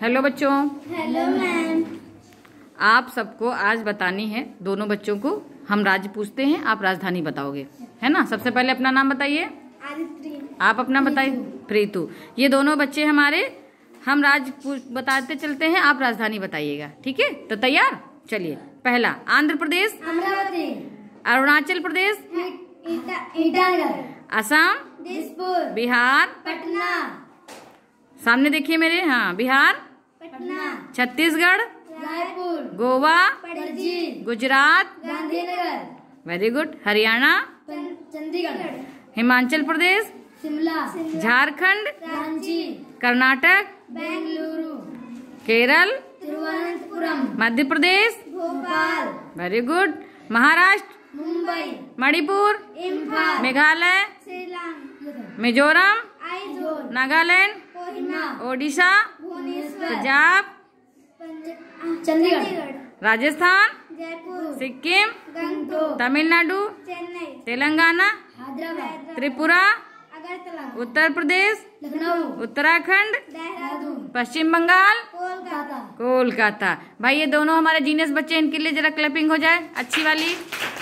hello बच्चों hello ma'am आप सबको आज बतानी है दोनों बच्चों को हम राज्य पूछते हैं आप राजधानी बताओगे है ना सबसे पहले अपना नाम बताइए आप अपना बताइए प्रीतु ये दोनों बच्चे हमारे हम राज्य बताते चलते हैं आप राजधानी बताइएगा ठीक है तो तैयार चलिए पहला आंध्र प्रदेश अरुणाचल प्रदेश असम बिहार पटना सामने देखिए मेरे हाँ Bihar Chhattisgarh Raipur Goa Gujarat Gandhinagar very good Haryana Chandigarh Himachal Pradesh Shimla Jharkhand Ranchi Karnataka Bengaluru Kerala Thiruvananthapuram Madhya Pradesh Bhopal very good Maharashtra Mumbai Manipur Meghalaya Mizoram Nagaland Odisha Punjab Chandigarh Rajasthan Sikkim Tamil Nadu Telangana Tripura Uttar Pradesh Uttarakhand Paschim Bengal Kolkata भाई ये दोनों हमारे जीनियस बच्चे इनके लिए जरा क्लैपिंग हो जाए अच्छी वाली